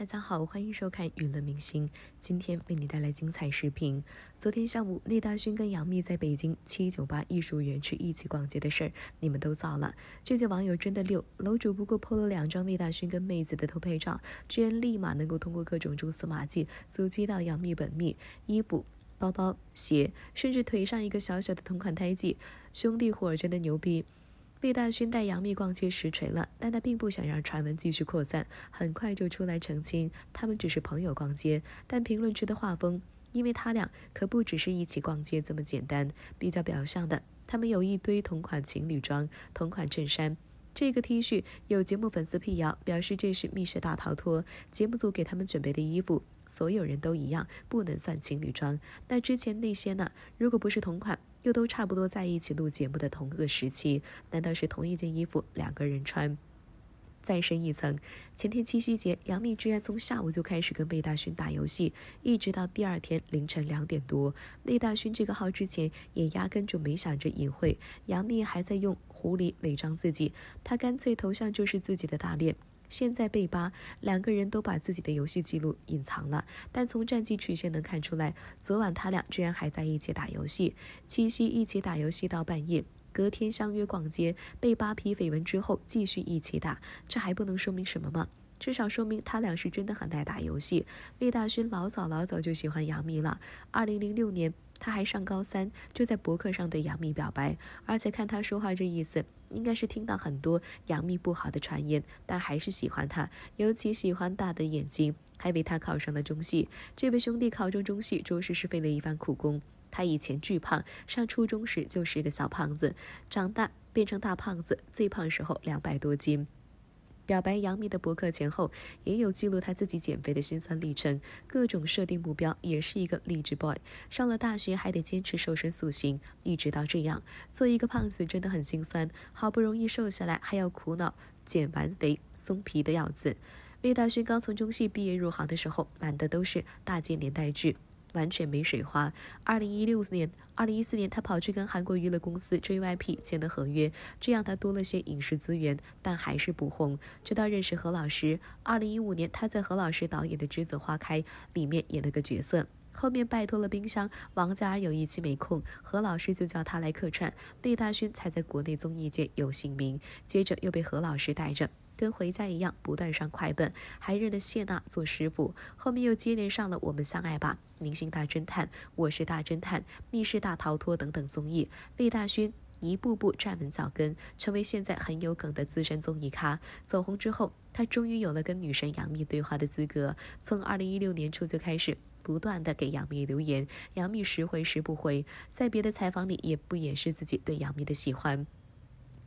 大家好，欢迎收看娱乐明星，今天为你带来精彩视频。昨天下午，魏大勋跟杨幂在北京七九八艺术园区一起逛街的事儿，你们都造了？这届网友真的六！楼主不过拍了两张魏大勋跟妹子的偷拍照，居然立马能够通过各种蛛丝马迹，搜集到杨幂本命衣服、包包、鞋，甚至腿上一个小小的同款胎记。兄弟伙真的牛逼！魏大勋带杨幂逛街实锤了，但他并不想让传闻继续扩散，很快就出来澄清，他们只是朋友逛街。但评论区的画风，因为他俩可不只是一起逛街这么简单。比较表象的，他们有一堆同款情侣装、同款衬衫。这个 T 恤有节目粉丝辟谣，表示这是《密室大逃脱》节目组给他们准备的衣服，所有人都一样，不能算情侣装。那之前那些呢？如果不是同款？又都差不多在一起录节目的同一个时期，难道是同一件衣服两个人穿？再深一层，前天七夕节，杨幂居然从下午就开始跟魏大勋打游戏，一直到第二天凌晨两点多。魏大勋这个号之前也压根就没想着隐晦，杨幂还在用狐狸伪装自己，他干脆头像就是自己的大脸。现在贝扒，两个人都把自己的游戏记录隐藏了，但从战绩曲线能看出来，昨晚他俩居然还在一起打游戏，七夕一起打游戏到半夜，隔天相约逛街，被扒批绯闻之后继续一起打，这还不能说明什么吗？至少说明他俩是真的很爱打游戏。魏大勋老早老早就喜欢杨幂了，二零零六年。他还上高三，就在博客上对杨幂表白，而且看他说话这意思，应该是听到很多杨幂不好的传言，但还是喜欢她，尤其喜欢大的眼睛，还为他考上了中戏。这位兄弟考中中戏，着实是费了一番苦功。他以前巨胖，上初中时就是个小胖子，长大变成大胖子，最胖时候两百多斤。表白杨幂的博客前后也有记录他自己减肥的辛酸历程，各种设定目标，也是一个励志 boy。上了大学还得坚持瘦身塑形，一直到这样，做一个胖子真的很心酸。好不容易瘦下来，还要苦恼减完肥松皮的样子。魏大勋刚从中戏毕业入行的时候，满的都是大金年代剧。完全没水花。二零一六年、二零一四年，他跑去跟韩国娱乐公司 JYP 签的合约，这样他多了些影视资源，但还是不红。直到认识何老师，二零一五年他在何老师导演的《栀子花开》里面演了个角色，后面拜托了冰箱王嘉尔有一期没空，何老师就叫他来客串，魏大勋才在国内综艺界有姓名。接着又被何老师带着。跟回家一样，不断上快本，还认了谢娜做师傅，后面又接连上了《我们相爱吧》《明星大侦探》《我是大侦探》《密室大逃脱》等等综艺，魏大勋一步步站稳脚跟，成为现在很有梗的资深综艺咖。走红之后，他终于有了跟女神杨幂对话的资格。从二零一六年初就开始不断的给杨幂留言，杨幂时回时不回，在别的采访里也不掩饰自己对杨幂的喜欢。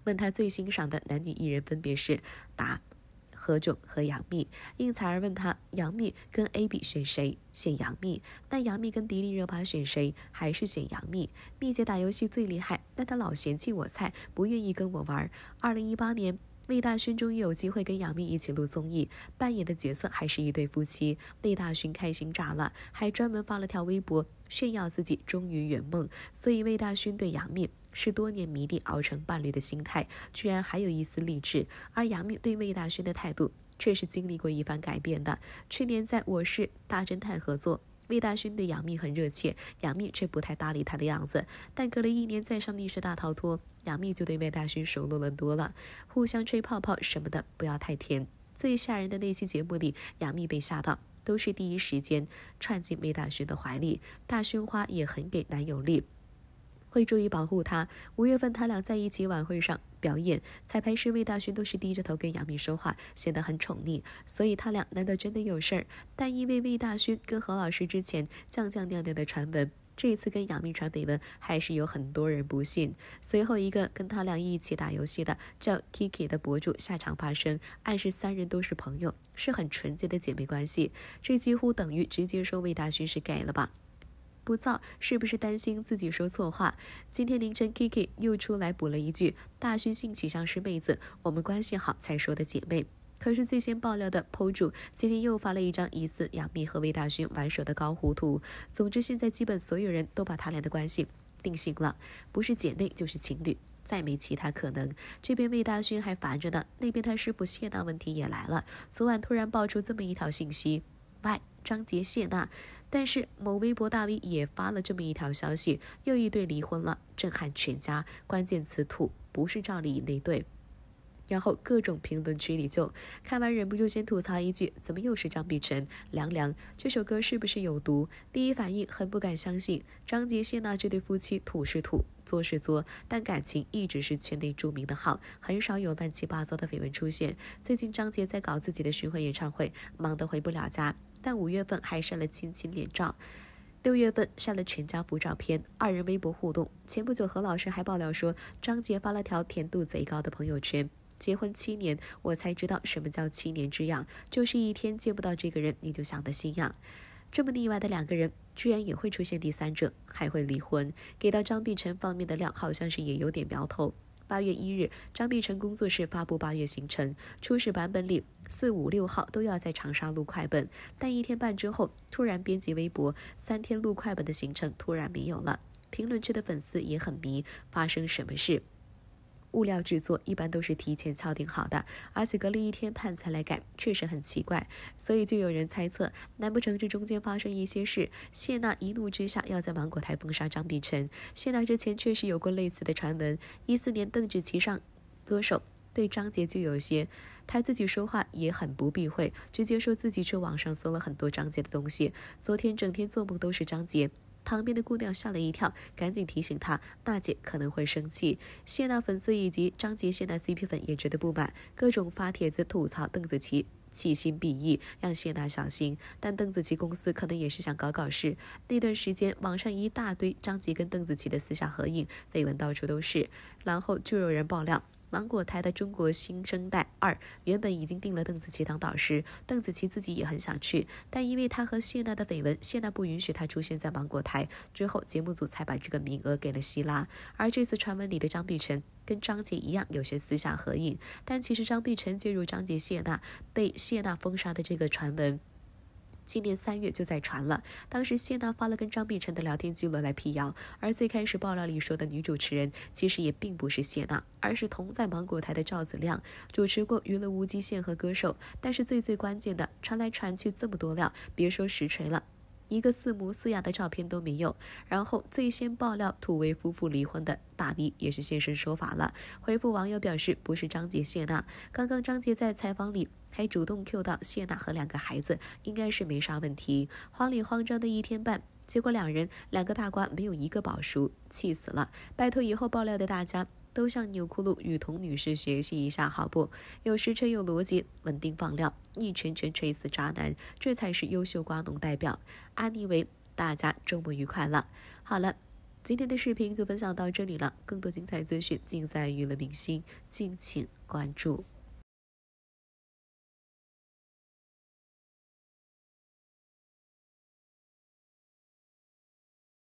问他最欣赏的男女艺人分别是答何炅和杨幂。应采儿问他杨幂跟 A 比选谁选杨幂，那杨幂跟迪丽热巴选谁还是选杨幂？幂姐打游戏最厉害，但她老嫌弃我菜，不愿意跟我玩。二零一八年。魏大勋终于有机会跟杨幂一起录综艺，扮演的角色还是一对夫妻，魏大勋开心炸了，还专门发了条微博炫耀自己终于圆梦。所以魏大勋对杨幂是多年迷弟熬成伴侣的心态，居然还有一丝励志。而杨幂对魏大勋的态度却是经历过一番改变的。去年在《我是大侦探》合作。魏大勋对杨幂很热切，杨幂却不太搭理他的样子。但隔了一年再上《密室大逃脱》，杨幂就对魏大勋熟络了多了，互相吹泡泡什么的不要太甜。最吓人的那期节目里，杨幂被吓到，都是第一时间窜进魏大勋的怀里。大勋花也很给男友力，会注意保护他。五月份他俩在一起晚会上。表演彩排时，魏大勋都是低着头跟杨幂说话，显得很宠溺，所以他俩难道真的有事儿？但因为魏大勋跟何老师之前降降尿尿的传闻，这次跟杨幂传绯闻，还是有很多人不信。随后，一个跟他俩一起打游戏的叫 Kiki 的博主下场发声，暗示三人都是朋友，是很纯洁的姐妹关系，这几乎等于直接说魏大勋是给了吧？不造，是不是担心自己说错话？今天凌晨，Kiki 又出来补了一句：“大勋性取向是妹子，我们关系好才说的姐妹。”可是最先爆料的 PO 主今天又发了一张疑似杨幂和魏大勋玩手的高糊图。总之，现在基本所有人都把他俩的关系定型了，不是姐妹就是情侣，再没其他可能。这边魏大勋还烦着呢，那边他师傅谢娜问题也来了。昨晚突然爆出这么一条信息：喂，张杰谢娜。但是某微博大 V 也发了这么一条消息：又一对离婚了，震撼全家。关键词土，不是赵丽颖那对。然后各种评论区里就看完忍不住先吐槽一句：怎么又是张碧晨？凉凉这首歌是不是有毒？第一反应很不敢相信。张杰谢娜这对夫妻土是土，作是作，但感情一直是圈内著名的好，很少有乱七八糟的绯闻出现。最近张杰在搞自己的巡回演唱会，忙得回不了家，但五月份还晒了亲亲脸照，六月份晒了全家福照片，二人微博互动。前不久何老师还爆料说，张杰发了条甜度贼高的朋友圈。结婚七年，我才知道什么叫七年之痒，就是一天见不到这个人，你就想的心痒。这么腻歪的两个人，居然也会出现第三者，还会离婚。给到张碧晨方面的料，好像是也有点苗头。八月一日，张碧晨工作室发布八月行程，初始版本里四五六号都要在长沙录快本，但一天半之后，突然编辑微博，三天录快本的行程突然没有了。评论区的粉丝也很迷，发生什么事？物料制作一般都是提前敲定好的，而且隔了一天判才来改，确实很奇怪。所以就有人猜测，难不成这中间发生一些事？谢娜一怒之下要在芒果台封杀张碧晨？谢娜之前确实有过类似的传闻。一四年邓紫棋上歌手，对张杰就有些，她自己说话也很不避讳，直接说自己去网上搜了很多张杰的东西，昨天整天做梦都是张杰。旁边的姑娘吓了一跳，赶紧提醒她，娜姐可能会生气。谢娜粉丝以及张杰谢娜 CP 粉也觉得不满，各种发帖子吐槽邓紫棋，气心必意，让谢娜小心。但邓紫棋公司可能也是想搞搞事。那段时间，网上一大堆张杰跟邓紫棋的私下合影，绯闻到处都是。然后就有人爆料。芒果台的《中国新生代二》原本已经定了邓紫棋当导师，邓紫棋自己也很想去，但因为她和谢娜的绯闻，谢娜不允许她出现在芒果台，之后节目组才把这个名额给了希拉。而这次传闻里的张碧晨跟张杰一样，有些私下合影，但其实张碧晨介入张杰、谢娜被谢娜封杀的这个传闻。今年三月就在传了，当时谢娜发了跟张碧晨的聊天记录来辟谣，而最开始爆料里说的女主持人其实也并不是谢娜，而是同在芒果台的赵子亮，主持过娱乐无极限和歌手，但是最最关键的，传来传去这么多料，别说实锤了。一个似模似样的照片都没有，然后最先爆料土味夫妇离婚的大 V 也是现身说法了，回复网友表示不是张杰谢娜。刚刚张杰在采访里还主动 Q 到谢娜和两个孩子，应该是没啥问题。慌里慌张的一天半，结果两人两个大瓜没有一个保熟，气死了！拜托以后爆料的大家。都向纽库鲁与桐女士学习一下，好不？有时锤，有逻辑，稳定放料，一拳拳锤死渣男，这才是优秀瓜农代表。安妮维，大家周末愉快了。好了，今天的视频就分享到这里了。更多精彩资讯尽在娱乐明星，敬请关注。